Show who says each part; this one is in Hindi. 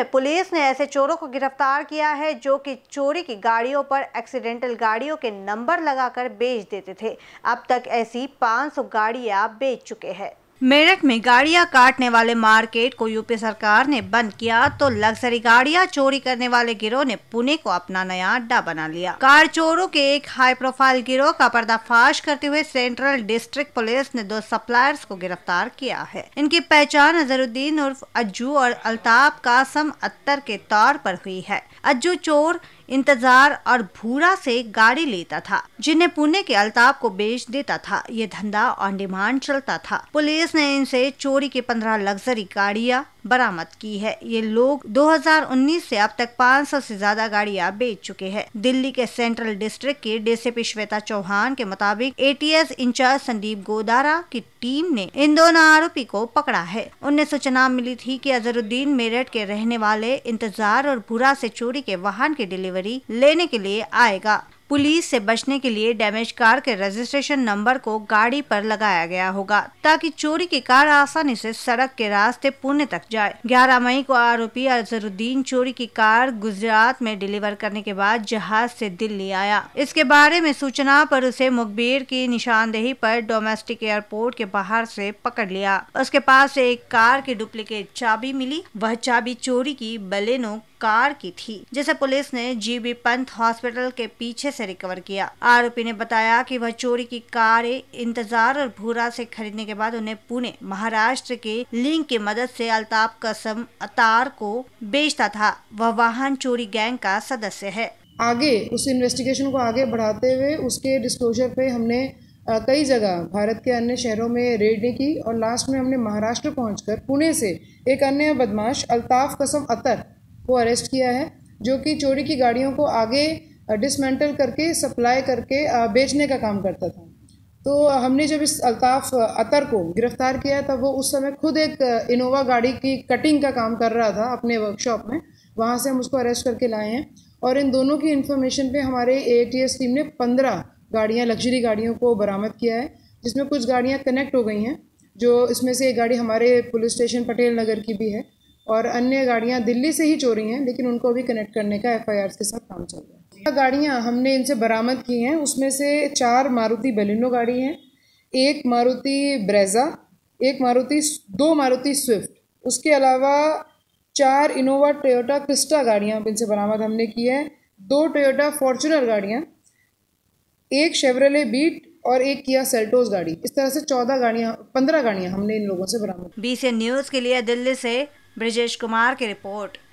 Speaker 1: में पुलिस ने ऐसे चोरों को गिरफ्तार किया है जो कि चोरी की गाड़ियों पर एक्सीडेंटल गाड़ियों के नंबर लगाकर बेच देते थे अब तक ऐसी 500 गाड़ियां बेच चुके हैं मेरठ में गाड़ियां काटने वाले मार्केट को यूपी सरकार ने बंद किया तो लग्जरी गाड़ियां चोरी करने वाले गिरोह ने पुणे को अपना नया अड्डा बना लिया कार चोरों के एक हाई प्रोफाइल गिरोह का पर्दाफाश करते हुए सेंट्रल डिस्ट्रिक्ट पुलिस ने दो सप्लायर्स को गिरफ्तार किया है इनकी पहचान अजहरुद्दीन उर्फ अज्जू और अल्ताफ कासम अत्तर के तौर पर हुई है अज्जू चोर इंतजार और भूरा से गाड़ी लेता था जिन्हें पुणे के अल्ताफ को बेच देता था ये धंधा ऑन डिमांड चलता था पुलिस ने इनसे चोरी की पंद्रह लग्जरी गाड़िया बरामद की है ये लोग 2019 से अब तक 500 से ज्यादा गाड़ियां बेच चुके हैं दिल्ली के सेंट्रल डिस्ट्रिक्ट के डीसीपी श्वेता चौहान के मुताबिक एटीएस इंचार्ज संदीप गोदारा की टीम ने इन दोनों आरोपी को पकड़ा है उन्हें सूचना मिली थी कि अजहरुद्दीन मेरठ के रहने वाले इंतजार और भूरा से चोरी के वाहन की डिलीवरी लेने के लिए आएगा पुलिस से बचने के लिए डैमेज कार के रजिस्ट्रेशन नंबर को गाड़ी पर लगाया गया होगा ताकि चोरी की कार आसानी से सड़क के रास्ते पुणे तक जाए 11 मई को आरोपी अजहरुद्दीन चोरी की कार गुजरात में डिलीवर करने के बाद जहाज से दिल्ली आया इसके बारे में सूचना पर उसे मुखबिर की निशानदेही पर डोमेस्टिक एयरपोर्ट के बाहर से पकड़ लिया उसके पास एक कार की डुप्लीकेट चाबी मिली वह चाबी चोरी की बलेनो कार की थी जिसे पुलिस ने जीबी पंत हॉस्पिटल के पीछे से रिकवर किया आरोपी ने बताया कि वह चोरी की कार इंतजार और भूरा से खरीदने के बाद उन्हें पुणे महाराष्ट्र के लिंक की मदद से अल्ताफ कसम अतार को बेचता था
Speaker 2: वह वाहन चोरी
Speaker 1: गैंग का सदस्य है
Speaker 2: आगे उस इन्वेस्टिगेशन को आगे बढ़ाते हुए उसके डिस्क्लोजर पे हमने कई जगह भारत के अन्य शहरों में रेडें की और लास्ट में हमने महाराष्ट्र पहुंचकर पुणे से एक अन्य बदमाश अल्ताफ कसम अतर को अरेस्ट किया है जो कि चोरी की गाड़ियों को आगे डिसमेंटल करके सप्लाई करके बेचने का काम करता था तो हमने जब इस अल्ताफ अतर को गिरफ्तार किया तब वो उस समय खुद एक इनोवा गाड़ी की कटिंग का काम कर रहा था अपने वर्कशॉप में वहाँ से हम उसको अरेस्ट करके लाए हैं और इन दोनों की इन्फॉर्मेशन पे हमारे ए टीम ने पंद्रह गाड़ियाँ लग्जरी गाड़ियों को बरामद किया है जिसमें कुछ गाड़ियाँ कनेक्ट हो गई हैं जो इसमें से एक गाड़ी हमारे पुलिस स्टेशन पटेल नगर की भी है और अन्य गाड़ियाँ दिल्ली से ही चोरी हैं लेकिन उनको भी कनेक्ट करने का एफ के साथ काम चल रहा है गाड़ियाँ हमने इनसे बरामद की हैं उसमें से चार मारुति बलिनो गाड़ी हैं एक मारुति ब्रेजा एक मारुति दो मारुति स्विफ्ट उसके अलावा चार इनोवा टोयोटा क्रिस्टा गाड़ियाँ इनसे बरामद हमने की है दो टोयोटा फॉर्चुनर गाड़ियाँ एक शेवरले बीट और एक किया सेल्टोस गाड़ी इस तरह से चौदह गाड़ियाँ पंद्रह गाड़ियाँ हमने इन लोगों से बरामद
Speaker 1: बी न्यूज़ के लिए दिल्ली से ब्रजेश कुमार की रिपोर्ट